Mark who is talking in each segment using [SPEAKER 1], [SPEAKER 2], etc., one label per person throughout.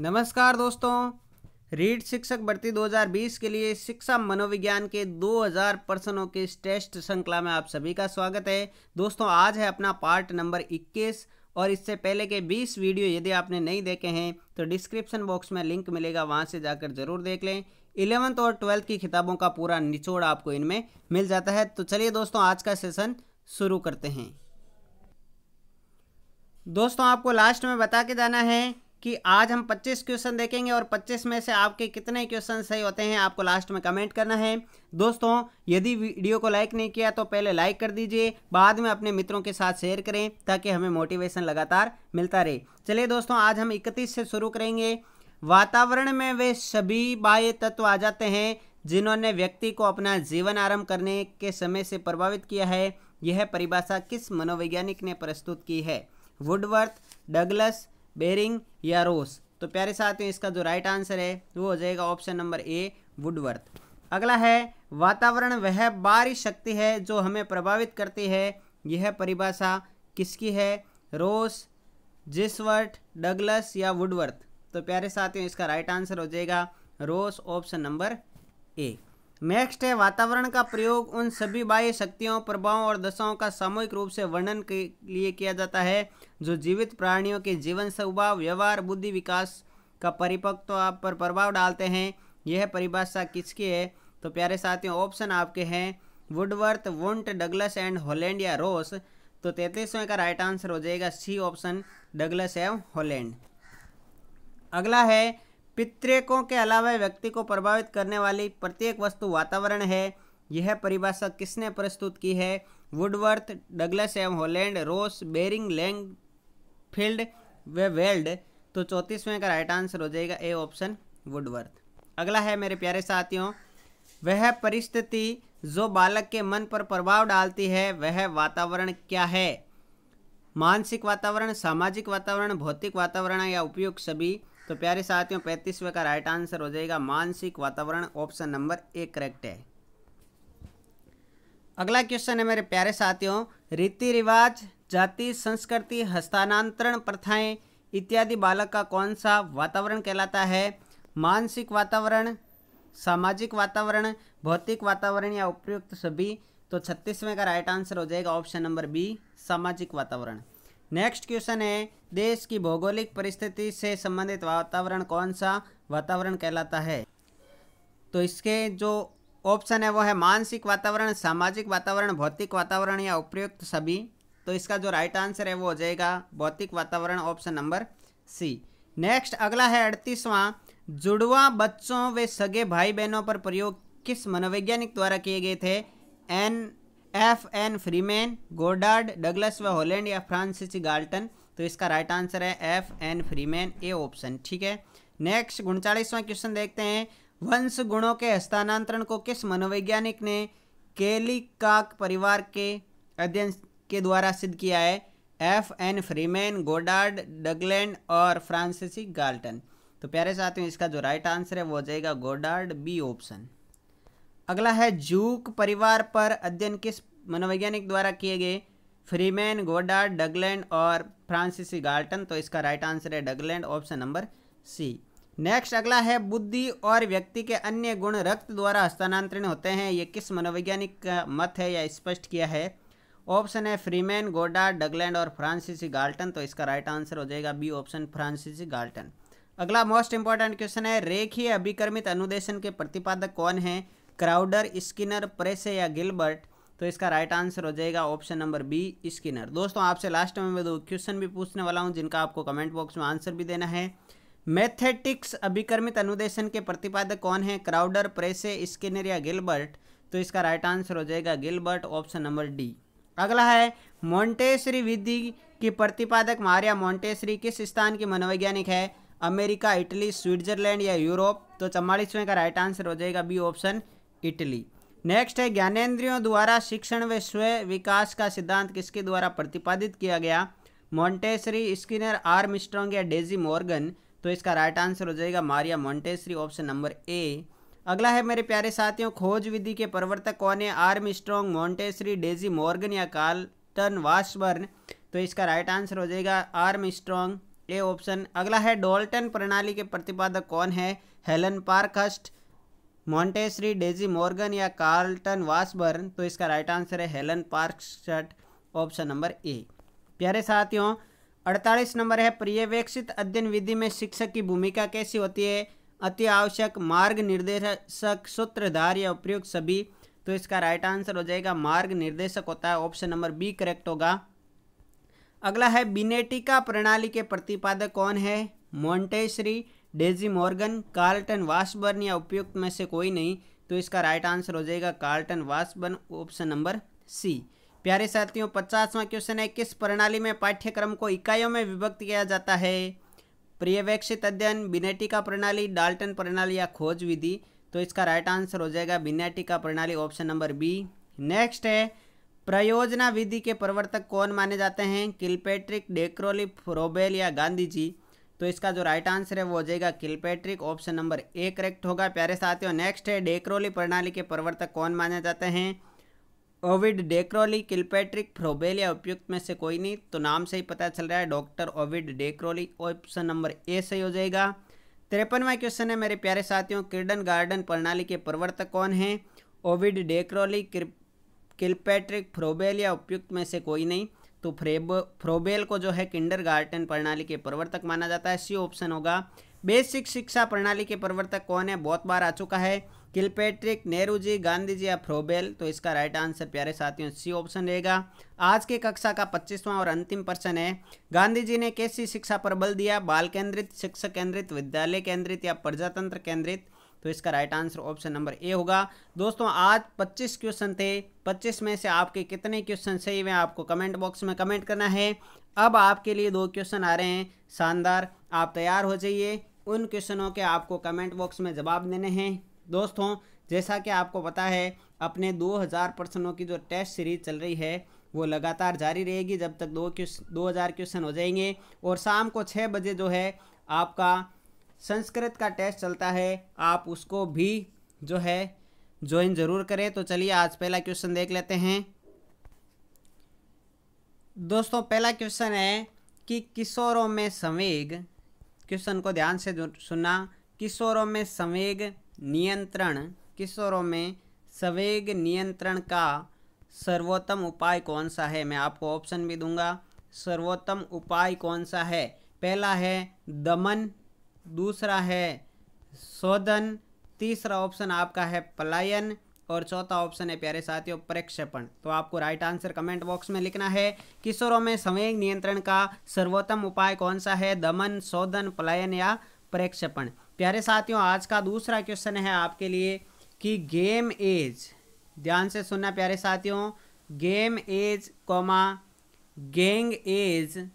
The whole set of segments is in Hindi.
[SPEAKER 1] नमस्कार दोस्तों रीड शिक्षक भर्ती 2020 के लिए शिक्षा मनोविज्ञान के 2000 प्रश्नों के टेस्ट श्रृंखला में आप सभी का स्वागत है दोस्तों आज है अपना पार्ट नंबर 21 और इससे पहले के 20 वीडियो यदि आपने नहीं देखे हैं तो डिस्क्रिप्शन बॉक्स में लिंक मिलेगा वहाँ से जाकर ज़रूर देख लें इलेवंथ और ट्वेल्थ की किताबों का पूरा निचोड़ आपको इनमें मिल जाता है तो चलिए दोस्तों आज का सेशन शुरू करते हैं दोस्तों आपको लास्ट में बता के जाना है कि आज हम 25 क्वेश्चन देखेंगे और 25 में से आपके कितने क्वेश्चन सही होते हैं आपको लास्ट में कमेंट करना है दोस्तों यदि वीडियो को लाइक नहीं किया तो पहले लाइक कर दीजिए बाद में अपने मित्रों के साथ शेयर करें ताकि हमें मोटिवेशन लगातार मिलता रहे चलिए दोस्तों आज हम इकतीस से शुरू करेंगे वातावरण में वे सभी बाह्य तत्व आ जाते हैं जिन्होंने व्यक्ति को अपना जीवन आरम्भ करने के समय से प्रभावित किया है यह परिभाषा किस मनोवैज्ञानिक ने प्रस्तुत की है वुडवर्थ डगलस बेरिंग या रोस तो प्यारे साथियों इसका जो राइट आंसर है वो हो जाएगा ऑप्शन नंबर ए वुडवर्थ अगला है वातावरण वह बारी शक्ति है जो हमें प्रभावित करती है यह परिभाषा किसकी है रोस जिसवर्ट डगलस या वुडवर्थ तो प्यारे साथियों इसका राइट आंसर हो जाएगा Ross option number A next है वातावरण का प्रयोग उन सभी बाह्य शक्तियों प्रभावों और दशाओं का सामूहिक रूप से वर्णन के लिए किया जाता है जो जीवित प्राणियों के जीवन स्वभाव व्यवहार बुद्धि विकास का परिपक्व आप पर प्रभाव डालते हैं यह परिभाषा किसकी है तो प्यारे साथियों ऑप्शन आपके हैं Woodworth Wundt Douglas and Holland या रोस तो तैतीसवें का राइट आंसर हो जाएगा सी ऑप्शन डगलस एव होलैंड अगला है पितृकों के अलावा व्यक्ति को प्रभावित करने वाली प्रत्येक वस्तु वातावरण है यह परिभाषा किसने प्रस्तुत की है वुडवर्थ डगलस एम Holland Ross Boring Langfeld वे वेल्ड तो चौंतीसवें का राइट आंसर हो जाएगा ए ऑप्शन वुडवर्थ अगला है मेरे प्यारे साथियों वह परिस्थिति जो बालक के मन पर प्रभाव डालती है वह वातावरण क्या है मानसिक वातावरण सामाजिक वातावरण भौतिक वातावरण या उपयुक्त सभी तो प्यारे साथियों पैंतीसवें का राइट आंसर हो जाएगा मानसिक वातावरण ऑप्शन नंबर ए करेक्ट है अगला क्वेश्चन है मेरे प्यारे साथियों रीति रिवाज जाति संस्कृति हस्तानांतरण प्रथाएं इत्यादि बालक का कौन सा वातावरण कहलाता है मानसिक वातावरण सामाजिक वातावरण भौतिक वातावरण या उपयुक्त सभी तो छत्तीसवें का राइट आंसर हो जाएगा ऑप्शन नंबर बी सामाजिक वातावरण नेक्स्ट क्वेश्चन है देश की भौगोलिक परिस्थिति से संबंधित वातावरण कौन सा वातावरण कहलाता है तो इसके जो ऑप्शन है वो है मानसिक वातावरण सामाजिक वातावरण भौतिक वातावरण या उपयुक्त सभी तो इसका जो राइट आंसर है वो हो जाएगा भौतिक वातावरण ऑप्शन नंबर सी नेक्स्ट अगला है अड़तीसवां जुड़वा बच्चों वे सगे भाई बहनों पर प्रयोग किस मनोवैज्ञानिक द्वारा किए गए थे N F N Freeman Goddard Douglas व हॉलैंड या फ्रांसिस गार्टन तो इसका राइट आंसर है F N Freeman A option ठीक है नेक्स्ट उनचालीसवां क्वेश्चन देखते हैं वंश गुणों के हस्तांतरण को किस मनोवैज्ञानिक ने केली काक परिवार के अध्ययन के द्वारा सिद्ध किया है एफ एन फ्रीमैन गोडार्ड डगलैंड और फ्रांसिसी गार्टन तो प्यारे साथियों इसका जो राइट आंसर है वो हो जाएगा गोडार्ड बी ऑप्शन अगला है जूक परिवार पर अध्ययन किस मनोवैज्ञानिक द्वारा किए गए फ्रीमैन गोडार्ड डगलैंड और फ्रांसिस गार्टन तो इसका राइट आंसर है डगलैंड ऑप्शन नंबर सी नेक्स्ट अगला है बुद्धि और व्यक्ति के अन्य गुण रक्त द्वारा हस्तांतरण होते हैं ये किस मनोवैज्ञानिक का मत है या स्पष्ट किया है ऑप्शन है फ्रीमैन गोडार्ड डगलैंड और फ्रांसिस गार्टन तो इसका राइट आंसर हो जाएगा बी ऑप्शन फ्रांसिस गार्टन अगला मोस्ट इंपॉर्टेंट क्वेश्चन है रेखीय अभिक्रमित अनुदेशन के प्रतिपादक कौन है क्राउडर स्किनर प्रेस या गिलबर्ट तो इसका राइट आंसर हो जाएगा ऑप्शन नंबर बी स्किनर दोस्तों आपसे लास्ट में मैं दो क्वेश्चन भी पूछने वाला हूँ जिनका आपको कमेंट बॉक्स में आंसर भी देना है मैथेटिक्स अभिक्रमित अनुदेशन के प्रतिपादक कौन है क्राउडर प्रेसे स्किनर या गिलबर्ट तो इसका राइट आंसर हो जाएगा गिलबर्ट ऑप्शन नंबर डी अगला है मोन्टेसरी विधि की प्रतिपादक मारिया मोन्टेसरी किस स्थान की मनोवैज्ञानिक है अमेरिका इटली स्विट्जरलैंड या यूरोप तो चौवालीसवें का राइट आंसर हो जाएगा बी ऑप्शन इटली नेक्स्ट है ज्ञानेन्द्रियों द्वारा शिक्षण व स्व विकास का सिद्धांत किसके द्वारा प्रतिपादित किया गया मोन्टेसरी स्किनर आर्म स्ट्रॉन्ग या डेजी मॉर्गन तो इसका राइट आंसर हो जाएगा Maria Montessori option number A अगला है मेरे प्यारे साथियों खोज विधि के प्रवर्तक कौन है Armstrong Montessori Daisy Morgan या कार्टन वाशबर्न तो इसका राइट आंसर हो जाएगा आर्म मिस्ट्रॉन्ग ए ऑप्शन अगला है डोल्टन प्रणाली के प्रतिपादक कौन है Helen Parkhurst Montessori Daisy Morgan या कार्लटन वासबर्न तो इसका राइट आंसर है Helen Parkhurst option number A प्यारे साथियों 48 नंबर है पर्यवेक्षित अध्ययन विधि में शिक्षक की भूमिका कैसी होती है अति आवश्यक मार्ग निर्देशक सूत्रधार या उपयुक्त सभी तो इसका राइट आंसर हो जाएगा मार्ग निर्देशक होता है ऑप्शन नंबर बी करेक्ट होगा अगला है बिनेटिका प्रणाली के प्रतिपादक कौन है Montessori Daisy Morgan Carleton Washburne या उपयुक्त में से कोई नहीं तो इसका राइट आंसर हो जाएगा Carleton Washburne option number C प्यारे साथियों पचासवां क्वेश्चन है किस प्रणाली में पाठ्यक्रम को इकाइयों में विभक्त किया जाता है पर्यवेक्षित अध्ययन बिनेटिका प्रणाली डाल्टन प्रणाली या खोज विधि तो इसका राइट आंसर हो जाएगा बिनेटिका प्रणाली ऑप्शन नंबर बी नेक्स्ट है प्रयोजना विधि के प्रवर्तक कौन माने जाते हैं किलपेट्रिक डेक्रोलिप रोबेल या गांधी जी तो इसका जो राइट आंसर है वो हो जाएगा Kilpatrick option number A correct होगा प्यारे साथियों नेक्स्ट है डेक्रोली प्रणाली के प्रवर्तक कौन माने जाते हैं ओविड डेक्रोली किलपैट्रिक फ्रोबेलिया उपयुक्त में से कोई नहीं तो नाम से ही पता चल रहा है doctor Ovide Decroly option number A सही हो जाएगा तिरपनवा क्वेश्चन है मेरे प्यारे साथियों किर्डन गार्डन प्रणाली के प्रवर्तक कौन है ओविड डेक्रोली किलपैट्रिक फ्रोबेलिया उपयुक्त में से कोई नहीं तो फ्रेब फ्रोबेल को जो है किंडर प्रणाली के प्रवर्तक माना जाता है सी ऑप्शन होगा बेसिक शिक्षा प्रणाली के प्रवर्तक कौन है बहुत बार आ चुका है किलपैट्रिक नेहरू जी गांधी जी या फ्रोबेल तो इसका राइट आंसर प्यारे साथियों सी ऑप्शन रहेगा आज के कक्षा का पच्चीसवां और अंतिम प्रश्न है गांधी जी ने कैसी शिक्षा पर बल दिया बाल केंद्रित शिक्षक केंद्रित विद्यालय केंद्रित या प्रजातंत्र केंद्रित तो इसका right answer option number A होगा दोस्तों आज 25 क्वेश्चन थे 25 में से आपके कितने क्वेश्चन सही हुए आपको कमेंट बॉक्स में कमेंट करना है अब आपके लिए दो क्वेश्चन आ रहे हैं शानदार आप तैयार हो जाइए उन क्वेश्चनों के आपको कमेंट बॉक्स में जवाब देने हैं दोस्तों जैसा कि आपको पता है अपने दो प्रश्नों की जो टेस्ट सीरीज चल रही है वो लगातार जारी रहेगी जब तक दो क्वेश्चन दो हज़ार क्वेश्चन हो जाएंगे और शाम को छः बजे जो है आपका संस्कृत का टेस्ट चलता है आप उसको भी जो है ज्वाइन ज़रूर करें तो चलिए आज पहला क्वेश्चन देख लेते हैं दोस्तों पहला क्वेश्चन है कि किशोरों में संवेग क्वेश्चन को ध्यान से सुनना किशोरों में संवेग नियंत्रण किशोरों में संवेग नियंत्रण का सर्वोत्तम उपाय कौन सा है मैं आपको ऑप्शन भी दूंगा सर्वोत्तम उपाय कौन सा है पहला है दमन दूसरा है शोधन तीसरा ऑप्शन आपका है पलायन और चौथा ऑप्शन है प्यारे साथियों प्रक्षेपण तो आपको राइट आंसर कमेंट बॉक्स में लिखना है किशोरों में संवेग नियंत्रण का सर्वोत्तम उपाय कौन सा है दमन शोधन पलायन या प्रक्षेपण प्यारे साथियों आज का दूसरा क्वेश्चन है आपके लिए कि गेम एज ध्यान से सुनना प्यारे साथियों game age comma gang age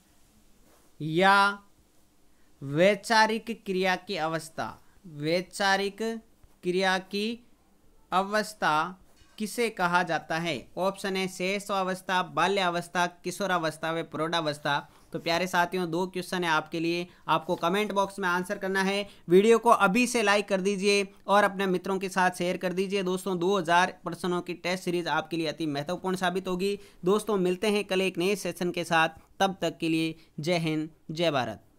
[SPEAKER 1] या वैचारिक क्रिया की अवस्था वैचारिक क्रिया की अवस्था किसे कहा जाता है ऑप्शन है अवस्था बाल्यावस्था किशोरावस्था व प्रौढ़ावस्था तो प्यारे साथियों दो क्वेश्चन है आपके लिए आपको कमेंट बॉक्स में आंसर करना है वीडियो को अभी से लाइक कर दीजिए और अपने मित्रों के साथ शेयर कर दीजिए दोस्तों 2000 प्रश्नों की टेस्ट सीरीज आपके लिए अति महत्वपूर्ण साबित होगी दोस्तों मिलते हैं कल एक नए सेशन के साथ तब तक के लिए जय हिंद जय भारत